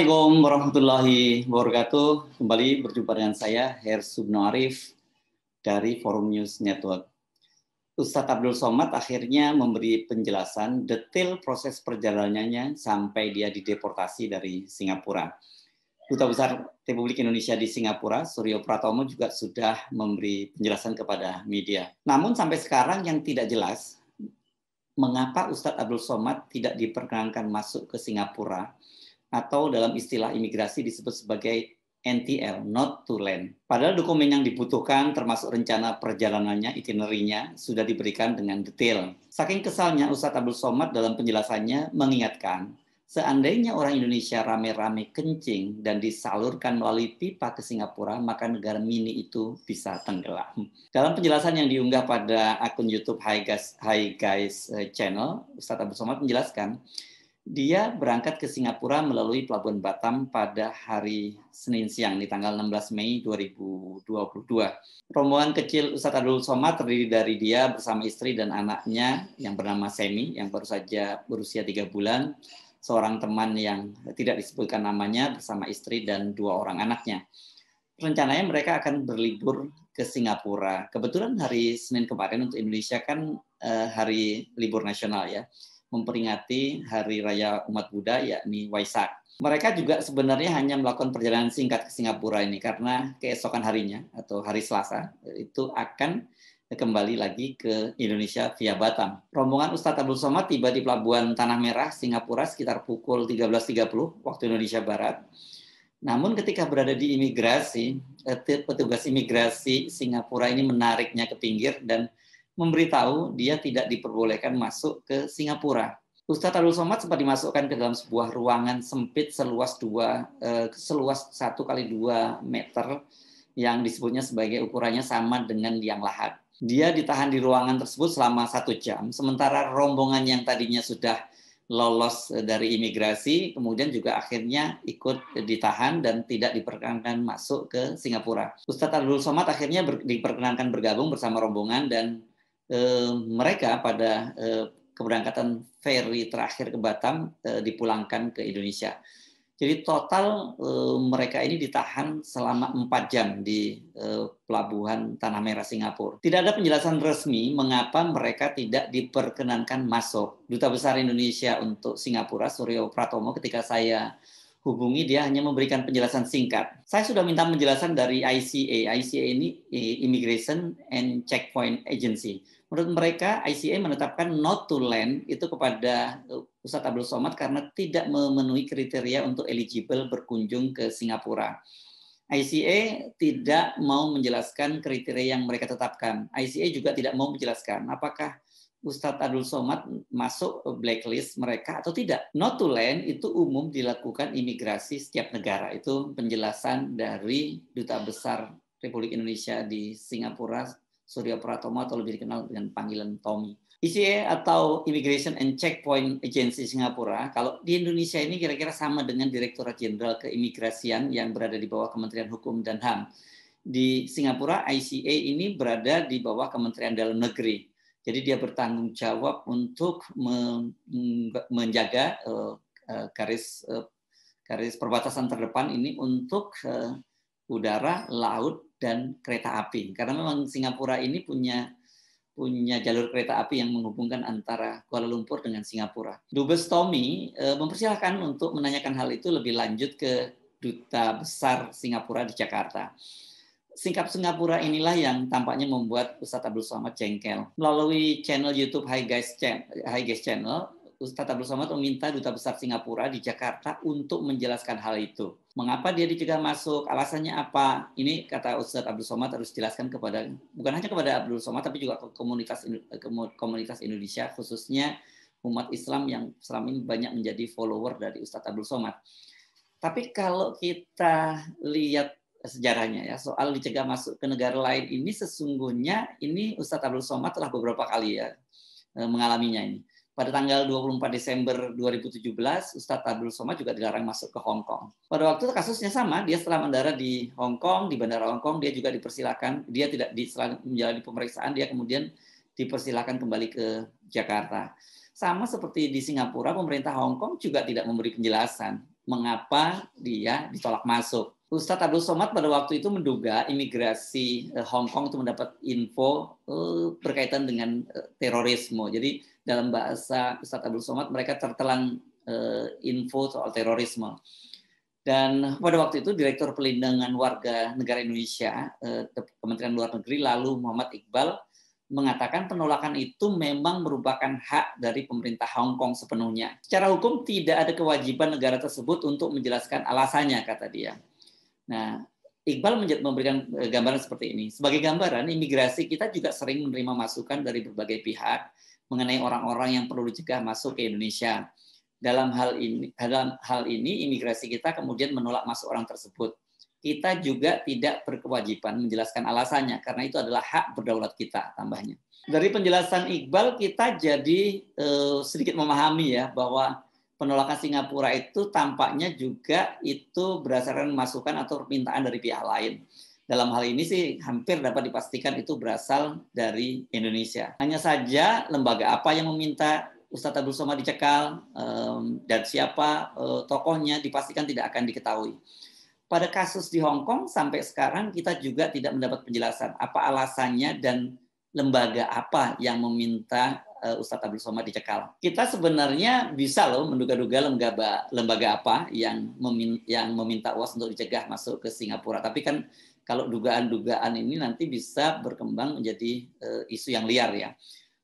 Assalamualaikum warahmatullahi wabarakatuh. Kembali berjumpa dengan saya, Her Subno Arif, dari Forum News Network. Ustadz Abdul Somad akhirnya memberi penjelasan detail proses perjalanannya sampai dia dideportasi dari Singapura. Duta Besar Republik Indonesia di Singapura, Suryo Pratomo juga sudah memberi penjelasan kepada media. Namun sampai sekarang yang tidak jelas, mengapa Ustadz Abdul Somad tidak diperkenankan masuk ke Singapura atau dalam istilah imigrasi disebut sebagai NTL, not to land. Padahal dokumen yang dibutuhkan termasuk rencana perjalanannya, itinerinya, sudah diberikan dengan detail. Saking kesalnya Ustadz Abdul Somad dalam penjelasannya mengingatkan, seandainya orang Indonesia rame-rame kencing dan disalurkan melalui pipa ke Singapura, maka negara mini itu bisa tenggelam. Dalam penjelasan yang diunggah pada akun YouTube Hi Guys, Hi Guys eh, Channel, Ustadz Abdul Somad menjelaskan, dia berangkat ke Singapura melalui Pelabuhan Batam pada hari Senin siang di tanggal 16 Mei 2022. Rombongan kecil Ustadz Abdul Somad terdiri dari dia bersama istri dan anaknya yang bernama Semi yang baru saja berusia tiga bulan, seorang teman yang tidak disebutkan namanya bersama istri dan dua orang anaknya. Rencananya mereka akan berlibur ke Singapura. Kebetulan hari Senin kemarin untuk Indonesia kan eh, hari libur nasional ya memperingati Hari Raya Umat Buddha yakni Waisak. Mereka juga sebenarnya hanya melakukan perjalanan singkat ke Singapura ini karena keesokan harinya atau hari Selasa itu akan kembali lagi ke Indonesia via Batam. Rombongan Ustadz Abdul Somad tiba di Pelabuhan Tanah Merah, Singapura sekitar pukul 13.30 waktu Indonesia Barat. Namun ketika berada di imigrasi, eh, petugas imigrasi Singapura ini menariknya ke pinggir dan memberitahu dia tidak diperbolehkan masuk ke Singapura. Ustadz Abdul Somad sempat dimasukkan ke dalam sebuah ruangan sempit seluas dua eh, seluas satu kali dua meter yang disebutnya sebagai ukurannya sama dengan yang lahat. Dia ditahan di ruangan tersebut selama satu jam, sementara rombongan yang tadinya sudah lolos eh, dari imigrasi, kemudian juga akhirnya ikut ditahan dan tidak diperkenankan masuk ke Singapura. Ustadz Abdul Somad akhirnya diperkenankan bergabung bersama rombongan dan Eh, mereka pada eh, keberangkatan ferry terakhir ke Batam eh, dipulangkan ke Indonesia. Jadi total mereka ini ditahan selama 4 jam di pelabuhan Tanah Merah Singapura. Tidak ada penjelasan resmi mengapa mereka tidak diperkenankan masuk. Duta Besar Indonesia untuk Singapura Suryo Pratomo ketika saya hubungi dia hanya memberikan penjelasan singkat. Saya sudah minta penjelasan dari ICA. ICA ini Immigration and Checkpoint Agency Menurut mereka, ICA menetapkan not to land itu kepada uh, Ustadz Abdul Somad karena tidak memenuhi kriteria untuk eligible berkunjung ke Singapura. ICA tidak mau menjelaskan kriteria yang mereka tetapkan. ICA juga tidak mau menjelaskan apakah Ustadz Abdul Somad masuk uh, blacklist mereka atau tidak. Not to land itu umum dilakukan imigrasi setiap negara. Itu penjelasan dari Duta Besar Republik Indonesia di Singapura Surya Pratomo atau lebih dikenal dengan panggilan Tommy. ICA atau Immigration and Checkpoint Agency Singapura, kalau di Indonesia ini kira-kira sama dengan Direktorat Jenderal Keimigrasian yang berada di bawah Kementerian Hukum dan HAM. Di Singapura, ICA ini berada di bawah Kementerian Dalam Negeri. Jadi dia bertanggung jawab untuk menjaga eh, eh, garis eh, garis perbatasan terdepan ini untuk udara, laut, dan kereta api. Karena memang Singapura ini punya punya jalur kereta api yang menghubungkan antara Kuala Lumpur dengan Singapura. Dubes Tommy e, mempersilahkan untuk menanyakan hal itu lebih lanjut ke duta besar Singapura di Jakarta. Singkap Singapura inilah yang tampaknya membuat Ustaz Abdul Somad jengkel. Melalui channel YouTube Hi Guys, Ch Hi Guys Channel, Ustaz Abdul Somad meminta Duta Besar Singapura di Jakarta untuk menjelaskan hal itu. Mengapa dia dicegah masuk? Alasannya apa? Ini kata Ustaz Abdul Somad harus jelaskan kepada bukan hanya kepada Abdul Somad tapi juga komunitas komunitas Indonesia khususnya umat Islam yang selama ini banyak menjadi follower dari Ustadz Abdul Somad. Tapi kalau kita lihat sejarahnya ya soal dicegah masuk ke negara lain ini sesungguhnya ini Ustadz Abdul Somad telah beberapa kali ya eh, mengalaminya ini. Pada tanggal 24 Desember 2017, Ustadz Abdul Somad juga dilarang masuk ke Hong Kong. Pada waktu itu kasusnya sama, dia setelah mendarat di Hong Kong, di bandara Hong Kong, dia juga dipersilakan, dia tidak di, setelah menjalani pemeriksaan, dia kemudian dipersilakan kembali ke Jakarta. Sama seperti di Singapura, pemerintah Hong Kong juga tidak memberi penjelasan mengapa dia ditolak masuk. Ustadz Abdul Somad pada waktu itu menduga imigrasi eh, Hong Kong itu mendapat info eh, berkaitan dengan eh, terorisme. Jadi dalam bahasa Ustadz Abdul Somad mereka tertelan uh, info soal terorisme. Dan pada waktu itu Direktur Pelindungan Warga Negara Indonesia uh, Kementerian Luar Negeri lalu Muhammad Iqbal mengatakan penolakan itu memang merupakan hak dari pemerintah Hong Kong sepenuhnya. Secara hukum tidak ada kewajiban negara tersebut untuk menjelaskan alasannya kata dia. Nah, Iqbal memberikan eh, gambaran seperti ini. Sebagai gambaran, imigrasi kita juga sering menerima masukan dari berbagai pihak mengenai orang-orang yang perlu dicegah masuk ke Indonesia. Dalam hal ini, dalam hal ini imigrasi kita kemudian menolak masuk orang tersebut. Kita juga tidak berkewajiban menjelaskan alasannya karena itu adalah hak berdaulat kita tambahnya. Dari penjelasan Iqbal kita jadi eh, sedikit memahami ya bahwa penolakan Singapura itu tampaknya juga itu berdasarkan masukan atau permintaan dari pihak lain dalam hal ini sih hampir dapat dipastikan itu berasal dari Indonesia. Hanya saja lembaga apa yang meminta Ustadz Abdul Somad dicekal um, dan siapa uh, tokohnya dipastikan tidak akan diketahui. Pada kasus di Hong Kong sampai sekarang kita juga tidak mendapat penjelasan apa alasannya dan lembaga apa yang meminta uh, Ustadz Abdul Somad dicekal. Kita sebenarnya bisa loh menduga-duga lembaga lembaga apa yang meminta, yang meminta UAS untuk dicegah masuk ke Singapura, tapi kan kalau dugaan-dugaan ini nanti bisa berkembang menjadi uh, isu yang liar ya.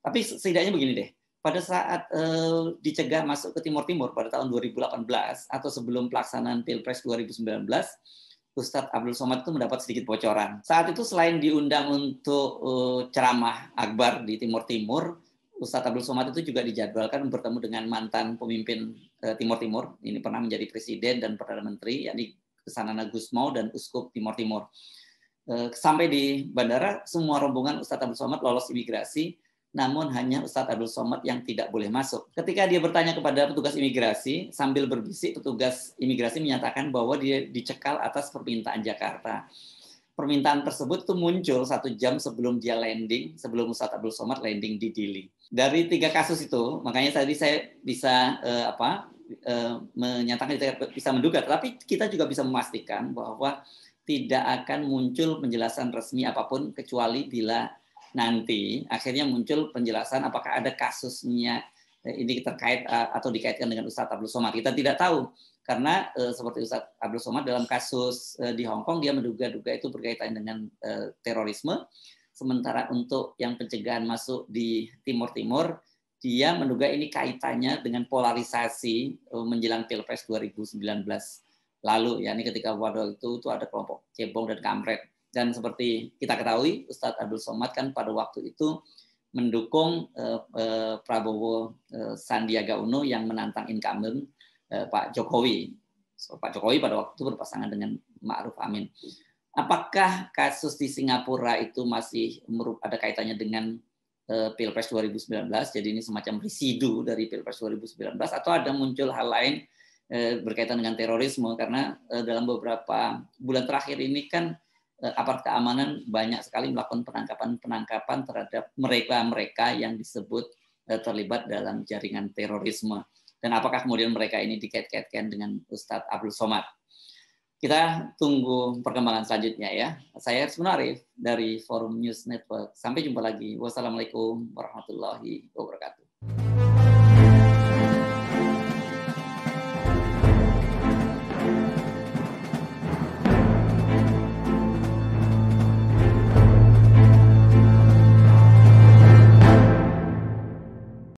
Tapi setidaknya begini deh, pada saat uh, dicegah masuk ke Timur Timur pada tahun 2018 atau sebelum pelaksanaan Pilpres 2019, Ustadz Abdul Somad itu mendapat sedikit bocoran. Saat itu selain diundang untuk uh, ceramah akbar di Timur Timur, Ustadz Abdul Somad itu juga dijadwalkan bertemu dengan mantan pemimpin uh, Timur Timur, ini pernah menjadi presiden dan perdana menteri, yakni Kesanana Gusmau dan Uskup Timur Timur. Eh, sampai di bandara, semua rombongan Ustadz Abdul Somad lolos imigrasi, namun hanya Ustadz Abdul Somad yang tidak boleh masuk. Ketika dia bertanya kepada petugas imigrasi, sambil berbisik, petugas imigrasi menyatakan bahwa dia dicekal atas permintaan Jakarta permintaan tersebut tuh muncul satu jam sebelum dia landing, sebelum Ustadz Abdul Somad landing di Dili. Dari tiga kasus itu, makanya tadi saya bisa eh, apa Eh, menyatakan kita bisa menduga, tetapi kita juga bisa memastikan bahwa tidak akan muncul penjelasan resmi apapun kecuali bila nanti akhirnya muncul penjelasan apakah ada kasusnya eh, ini terkait eh, atau dikaitkan dengan Ustadz Abdul Somad. Kita tidak tahu karena seperti Ustadz Abdul Somad dalam kasus di Hong Kong dia menduga-duga itu berkaitan dengan terorisme. Sementara untuk yang pencegahan masuk di Timur Timur dia menduga ini kaitannya dengan polarisasi eh, menjelang Pilpres 2019 lalu ya ini ketika waktu itu itu ada kelompok cebong dan kampret dan seperti kita ketahui Ustadz Abdul Somad kan pada waktu itu mendukung eh, eh, Prabowo eh, Sandiaga Uno yang menantang incumbent eh, Pak Jokowi. So, Pak Jokowi pada waktu itu berpasangan dengan Ma'ruf Amin. Apakah kasus di Singapura itu masih ada kaitannya dengan Eh, Pilpres 2019. Jadi ini semacam residu dari Pilpres 2019 atau ada muncul hal lain eh, berkaitan dengan terorisme karena eh, dalam beberapa bulan terakhir ini kan aparat keamanan banyak sekali melakukan penangkapan-penangkapan terhadap mereka-mereka yang disebut terlibat dalam jaringan terorisme dan apakah kemudian mereka ini dikait-kaitkan dengan Ustadz Abdul Somad kita tunggu perkembangan selanjutnya ya. Saya Hersun Arif dari Forum News Network. Sampai jumpa lagi. Wassalamualaikum warahmatullahi wabarakatuh.